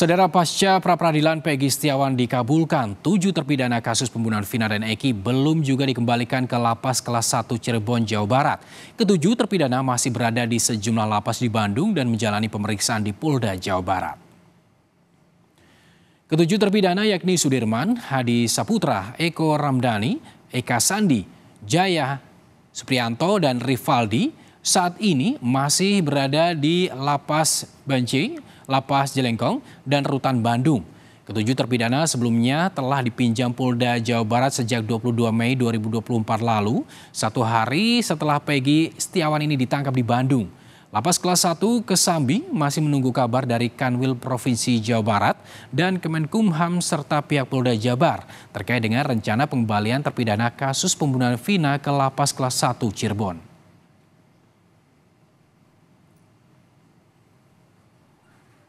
Saudara pasca pra-peradilan Peggy Setiawan dikabulkan, tujuh terpidana kasus pembunuhan Vina dan Eki belum juga dikembalikan ke lapas kelas 1 Cirebon, Jawa Barat. Ketujuh terpidana masih berada di sejumlah lapas di Bandung dan menjalani pemeriksaan di Polda, Jawa Barat. Ketujuh terpidana yakni Sudirman, Hadi Saputra, Eko Ramdhani, Eka Sandi, Jaya Suprianto, dan Rivaldi saat ini masih berada di Lapas Banci, Lapas Jelengkong, dan Rutan Bandung. Ketujuh terpidana sebelumnya telah dipinjam Polda Jawa Barat sejak 22 Mei 2024 lalu, satu hari setelah Peggy Setiawan ini ditangkap di Bandung. Lapas kelas 1 Kesambi masih menunggu kabar dari Kanwil Provinsi Jawa Barat dan Kemenkumham serta pihak Polda Jabar terkait dengan rencana pengembalian terpidana kasus pembunuhan Vina ke Lapas kelas 1 Cirebon.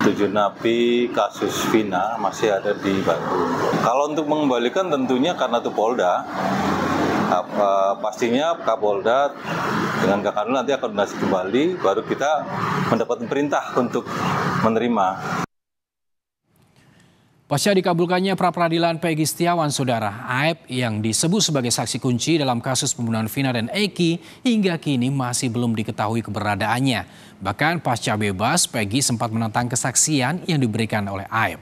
Tujuh napi kasus Vina masih ada di Batu. Kalau untuk mengembalikan tentunya karena itu Polda, apa, pastinya Kapolda dengan Kakanwil nanti akan kembali, baru kita mendapatkan perintah untuk menerima. Pasca dikabulkannya pra peradilan Peggy Setiawan, saudara Aep yang disebut sebagai saksi kunci dalam kasus pembunuhan Vina dan Eki hingga kini masih belum diketahui keberadaannya. Bahkan pasca bebas, Peggy sempat menentang kesaksian yang diberikan oleh Aep.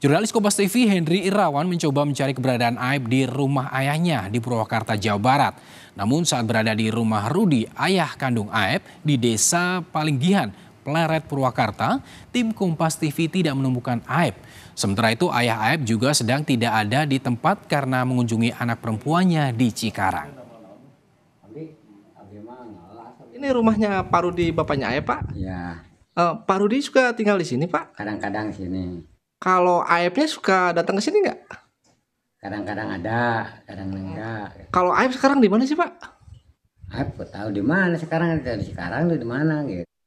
Jurnalis Kompas TV Henry Irawan mencoba mencari keberadaan Aib di rumah ayahnya di Purwakarta, Jawa Barat. Namun saat berada di rumah Rudi, ayah kandung Aib di desa Palinggihan, Pleret, Purwakarta, tim Kompas TV tidak menemukan Aib. Sementara itu ayah Aib juga sedang tidak ada di tempat karena mengunjungi anak perempuannya di Cikarang. Ini rumahnya Pak Rudi bapaknya Aib Pak? Ya. Uh, Pak Rudi suka tinggal di sini Pak? Kadang-kadang sini. Kalau Aibnya suka datang ke sini nggak? Kadang-kadang ada, kadang enggak. Kalau Aib sekarang di mana sih Pak? Aib tahu di mana sekarang di sekarang di mana gitu.